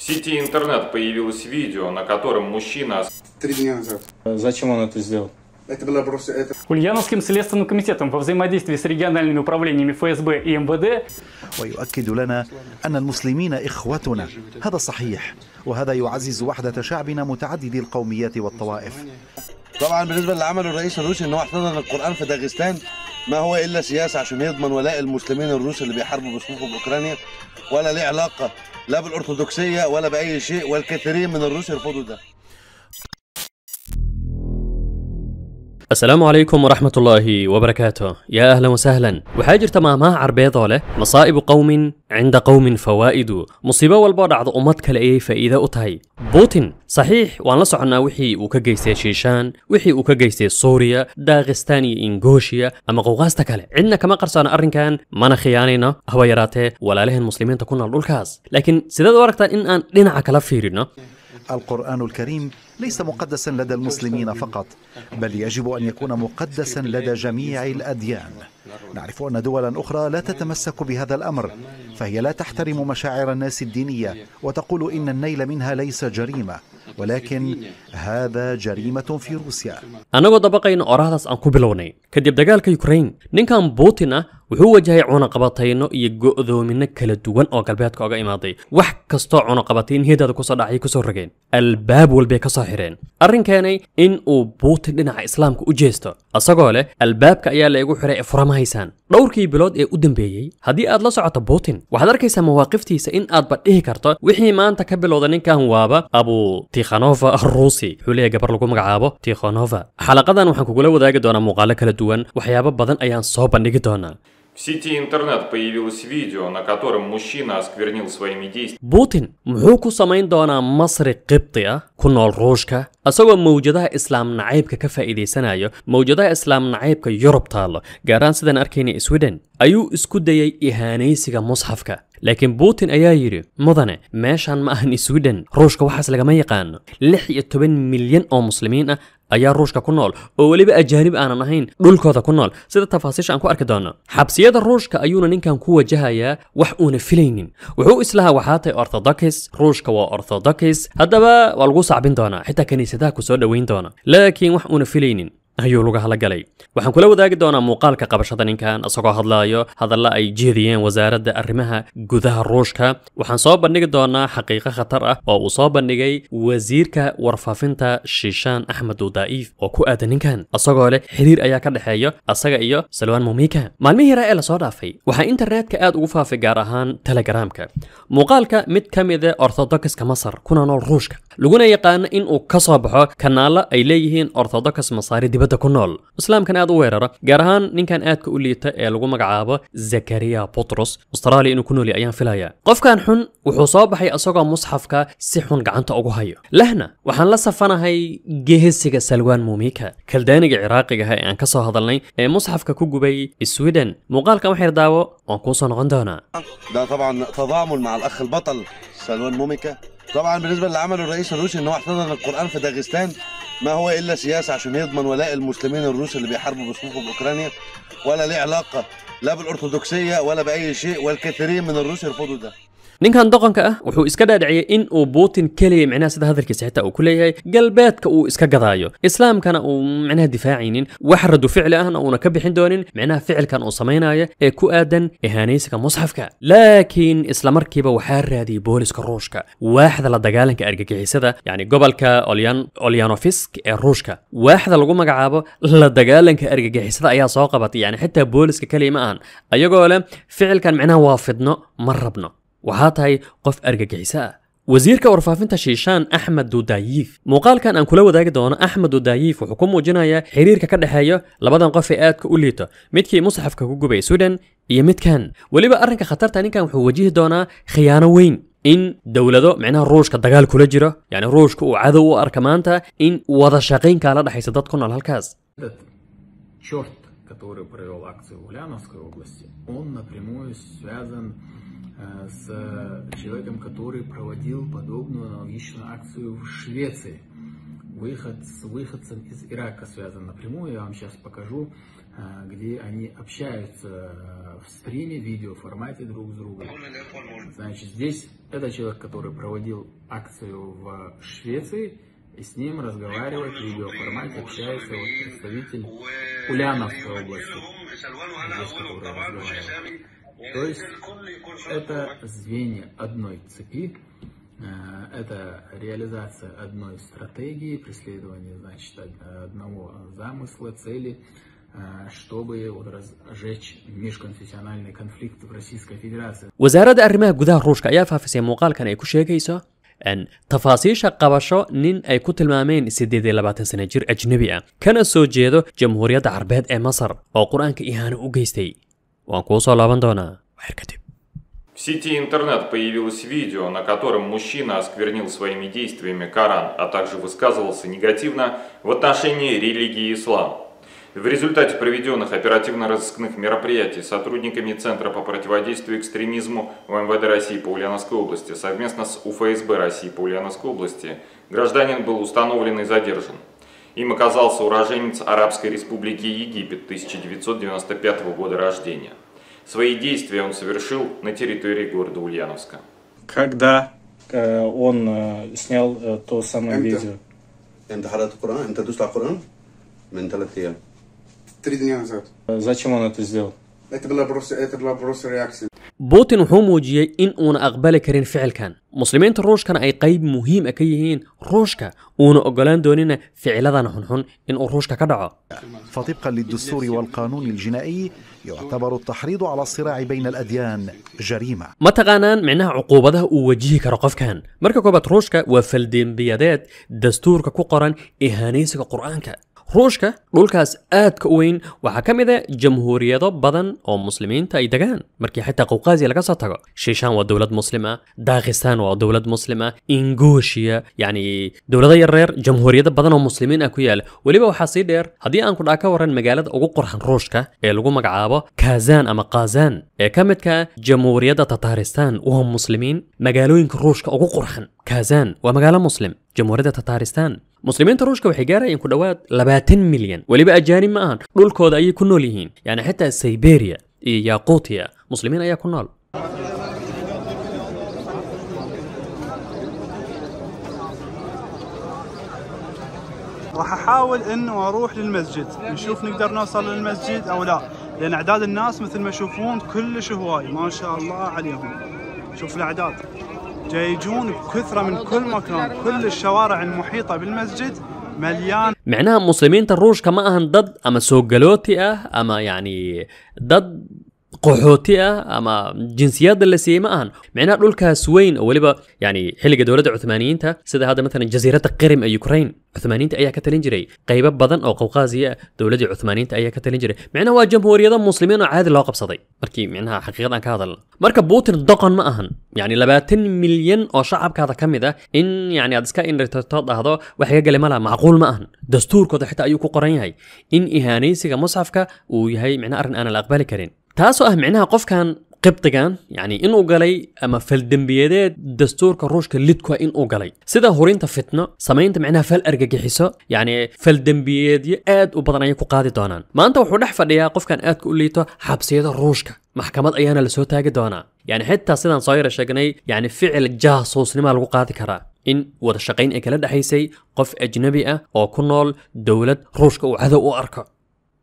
В сети интернет появилось видео, на котором мужчина... Три дня назад. Зачем он это сделал? Это было просто... Это... Ульяновским следственным комитетом во взаимодействии с региональными управлениями ФСБ и МВД ويؤكد لنا أن المسلمين إخوتنا هذا صحيح وهذا يعزز وحدة شعبنا متعدد القوميات والطوائف طبعا بالنسبة للي عمله الرئيس الروسي أنه احتضن القرآن في داغستان ما هو إلا سياسة عشان يضمن ولاء المسلمين الروس اللي بيحاربوا بصفوف أوكرانيا ولا ليه علاقة لا بالارثوذكسيه ولا باي شيء والكثيرين من الروس يرفضوا ده السلام عليكم ورحمة الله وبركاته يا أهلا وسهلا وحاجر تماما عربية ذولة مصائب قوم عند قوم فوائد مصيبة والبعد عضو أمتك لأي فإذا أتهي بوتين صحيح وان لسعنا وحي وكجيسي شيشان وحي وكجيسي سوريا داغستاني إنغوشيا أما غوغاستك كالي عندنا كما قرصان أرن كان مانا خيانينا هو يراته ولا لهن مسلمين تكون الرول لكن سيداد ورقتان إن أن لنا عكلا فيرنا القرآن الكريم ليس مقدسا لدى المسلمين فقط بل يجب أن يكون مقدسا لدى جميع الأديان نعرف أن دولا أخرى لا تتمسك بهذا الأمر فهي لا تحترم مشاعر الناس الدينية وتقول إن النيل منها ليس جريمة ولكن هذا جريمة في روسيا أنا ودبقين أراهدس أن كوبلوني كدب دقالك يوكرين نينكان بوتنا وحو وجهي عونا قباتينو يقو اذو منا كالدوان او قلبهات كوغا اماضي وح كستو عونا قباتين هيدا دكو صداعي كسور رغين الباب والبيكا صاحرين ارن كاني ان او بوت لنا اسلام كو اجيستو الباب كا ايا لايقو حري افراما هيسان دوركي بلود اي ادن بيي هدي اد لسو عطا بوتين وحدار كيسا مواقفتي سا ان اد بات ايه كارتو وحي ما انتا كبلود ان كان وابا ابو تيخانوفا الروسي حولي اقبر لكم عابو تيخانوفا حلقة دان وحنكو قولة وداقة دونا مقالة كالدوان وحيابا بادن ايان صوبا نيك В сети интернет появилось видео, на котором мужчина осквернил своими действиями. بوتين muxuu ku samayn doonaa masri qibti ah ku nool ruushka asagoo mawjadaha islaam nacaybka ka faa'iidaysanayo mawjadaha islaam nacaybka yurub taallo gaaraan sidaan arkayna sweden ayuu isku dayay ihaanaysiga musxafka laakiin buutin ayaa yidhi mudane meeshaan ma ahan sweden ruushka waxaas lagama yaqaano lix iyo toban milyan oo muslimiin ah ayaa ruushka ku nool oo weliba ajaanib aanan ahayn dhulkooda ku nool sida tafaasiisha aan ku arki doonno xabsiyada ruushka ayuuna ninkan ku wajahayaa wax uuna filaynin wuxuu islahaa waxaa tahay orthodokis ruushka waa orthodokis haddaba waa lagu sacbin doonaa xitaa kiniisadaha kusoo dhoweyn doona laakiin wax uuna filaynin ayuu lugahadla galay waxaan kula wadaagi doonaa muuqaalka qabashada ninkan isagoo hadlaayo hadalla ay jeediyeen wasaaradda arrimaha gudaha ruushka waxaan soo bandhigi doonaa xaqiiqo khatar ah oo uu soo bandhigay wasiirka warfaafinta shiishaan axmed udaa'iif oo ku aada ninkan isagoo leh xiriir ayaa ka dhexeeyo asaga iyo salwaan mumika maalmihii raa ee lasoo dhaafay waxaa internetka aad ugu faafay gaar ahaan telegramka muuqaalka mid ka mida ah orthodoxka masar kuna nool ruushka laguna yaqaano in uu ka soo baxo kanaallo ay leeyihiin orthodox masaari dibadda ku nool islaamkan aad u weerara gaar ahaan ninkan aadka u liita ee lagu magacaabo zakariya botros australia inuu ku nool yahay ayaan filayaa qofkan xun wuxuu soo baxay asagoo musxafka si xun gacanta ugu hayo lehna waxaan la safanahay geesiga salwaan muumika kaldaaniga ciraaqigaha ee aan ka soo hadalnay ee musxafka ku gubay sweden muuqaalkan wax yar daawo waan soo noqon doonaa تضامن مع الاخ البطل سلوان موميكا طبعا بالنسبه للعمل عمله الرئيس الروسي ان هو احتضن القران في داغستان ما هو الا سياسه عشان يضمن ولاء المسلمين الروس اللي بيحاربوا بصفوفهم اوكرانيا ولا ليه علاقه لا بالارثوذكسيه ولا باي شيء والكثيرين من الروس يرفضوا ده ninkan doqonka ah wuxuu iska dhaadhiciyey in uu buutin keliya micnaha sida hadalkiisa xitaa uu ku leeyahay galbeedka uu iska gadaayo islaamkana uu micnaha difaacaynin wax radu ficli ahna uuna ka bixin doonin micnaha ficilkan uu samaynaya ee ku aadan ihaanaysiga musxafka laakiin islamarkiiba waxaa raadiyey booliska ruushka waaxda la dagaalanka argagixisada yacni gobolka olyan olyanofisk ee ruushka waaxda lagu magacaabo la dagaalanka argagixisada ayaa soo qabatay yani xitaa booliska keliya ma ahan ayagoo leh ficilkan micnaha waa fidno ma rabno waxaa tahay qof argagixiso ah wasiirka warfaafinta shiishaan axmed dudayiif muuqaalkan aan kula wadaagi doono axmed dudayiif wuxuu ku muujinayaa xiriirka ka dhexeeya labadan qof ee aadka u liito midkii musaxafka ku gubay sweden iyo midkan weliba arrinka khatarta ninkan wuxuu wajihi doonaa khiyaano weyn in dowlado micnaha ruushka dagaal kula jiro yacni ruushka uu cadow u arka maanta in wada shaqayn kaala dhexaysa dad ku nool halkaas который провел акцию в Ульяновской области, он напрямую связан э, с человеком, который проводил подобную аналогичную акцию в Швеции. Выход с выходцем из Ирака связан напрямую. Я вам сейчас покажу, э, где они общаются э, в стриме, видео формате друг с другом. Значит, здесь это человек, который проводил акцию в Швеции, и с ним разговаривает в видеоформате, общается вот представитель Ульяновской области, здесь, который разговаривает. То э, есть это звенья одной цепи, э, это реализация одной стратегии, преследование, значит, одного замысла, цели, э, чтобы разжечь wasaaradda arrimaha gudaha ruushka ayaa faahfaysay muuqaalkan ay ku sheegayso tafaasiisha qabasho nin ay ku tilmaameen siddeed iyo labaatan sana jir ajnebi ah kana soo jeedo jamhuuriyadda carbeed ee masar oo qur-aanka ihaano u geystay waan kuu soo laaban doonaa В сети интернет появилось видео, на котором мужчина осквернил своими действиями Коран, а также высказывался негативно в отношении религии ислам. В результате проведенных оперативно-розыскных мероприятий сотрудниками Центра по противодействию экстремизму в МВД России по Ульяновской области совместно с УФСБ России по Ульяновской области гражданин был установлен и задержан. Им оказался уроженец Арабской Республики Египет 1995 года рождения. Свои действия он совершил на территории города Ульяновска. Когда э, он э, снял э, то самое видео? три дня назад. Зачем он это сделал? Это была إن أونا أقبالي كارين فعل كان مسلمين تروش كان أي قيب مهم أكيهين روش كا أونا أقلان دونينا فعل هذا نحن حن إن روش كا كدعو فطبقا للدستور والقانون الجنائي يعتبر التحريض على الصراع بين الأديان جريمة متغانان معناها عقوبة ده ووجيه كرقف كان مركا كوبات روش كا وفلدين بيادات دستور كا كقران إهانيس كا قرآن كا روشكا رولكاس آد كوين وحكمي ذا جمهورية ذا بدن أو مسلمين تا إيدغان مركي حتى قوقازي لغا ساتغا شيشان ودولة مسلمة داغستان ودولة مسلمة إنغوشيا يعني دولة يرير جمهورية ذا بدن أو مسلمين أكويال وليبا وحاسي دير هدي أنقل داكا ورن مقالة أغو قرحان روشكا إيه لغو مقعابا كازان أما قازان إيه كامتكا جمهورية ذا تطارستان وهم مسلمين مجالوين كروشكا أغو قرحان كازان ومجالا مسلم جمهورية تطارستان مسلمين تروشكا وحجارة يمكن دواد لباتن مليون ولي بقى جاري ماان دول كود اي كنو ليهين يعني حتى سيبيريا اي ياقوتيا مسلمين اي كنال راح احاول انه اروح للمسجد نشوف نقدر نوصل للمسجد او لا لان اعداد الناس مثل ما تشوفون كلش هواي ما شاء الله عليهم شوف الاعداد جايجون بكثرة من كل مكان كل الشوارع المحيطة بالمسجد مليان معناها مسلمين تروج كما هن ضد اما سوق جلوتي اه اما يعني ضد قحوتية اما جنسيات اللي سيما ان معناه لك سوين او ولبا يعني حلقه دولة عثمانيين تا سيدا هذا مثلا جزيره قرم اليوكرين عثمانيين تا ايا كتلين جري قيبة بدن او قوقازية دولة عثمانيين تا ايا كتلين جري معناه جمهورية مسلمين عاد لا صدي مركي معناها حقيقة كهذا مركا بوتن دقن ما اهن يعني لباتن مليون او شعب كهذا كم ذا ان يعني ادسكا ان ريتوتوت هذا وحي قال مالا معقول ما اهن دستور كذا حتى ايوكو قرين هاي ان اهانيسك مصحفك ويهي معناه ارن انا لا اقبالي كرين تاسو اهم عنها قف كان قبطيان يعني إن أقولي أما في الدنبيادة دستور كروش كليتكو إن أقولي سيدا هورين تفتنا سمين تمعنا في الأرقاق حيسا يعني في الدنبيادة آد وبطن أيكو قادي دونان ما أنت وحو نحفر ليا قف كان آد كوليتو حبسية روشكا محكمة أيانا لسو تاقي دونا يعني حتى سيدا صاير شاقني يعني فعل جاسوس نما لغو كرا إن ودشاقين إكالاد حيسي قف أجنبي أو كنول دولة روشكا وعذا أركا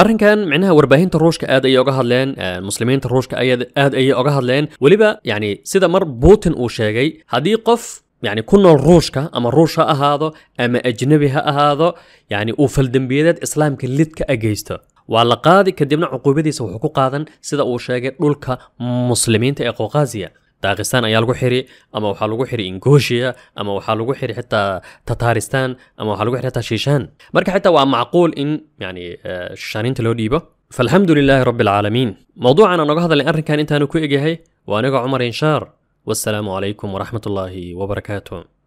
arrinkan micnaha warbaahinta ruushka aad ayay oga hadleen muslimiinta ruushka aad ayay oga hadleen weliba yani sida mar putin uu sheegay haddii qof يعني كنا روشكا أما روش أهادو أما أجنبي أهادو يعني وفل دمبيدات إسلام كلتك أجيستا وعلى قاضي كدبنا عقوبتي سو حقوق قادن سيدا أو شاقة دولكا مسلمين تأقو غازية daakistan ayaa lagu xiri ama waxaa lagu xiri ingushiya ama waxaa lagu xiri xitaa tataristan ama waxaa lagu xiri xitaa shiishaan marka xitaa waa macquul in yani shishaaninta loo dhiibo فالحمد لله رب العالمين موضوعنا نقهض لأن كان انت نكوئي جهي وأنا عمر إنشار والسلام عليكم ورحمة الله وبركاته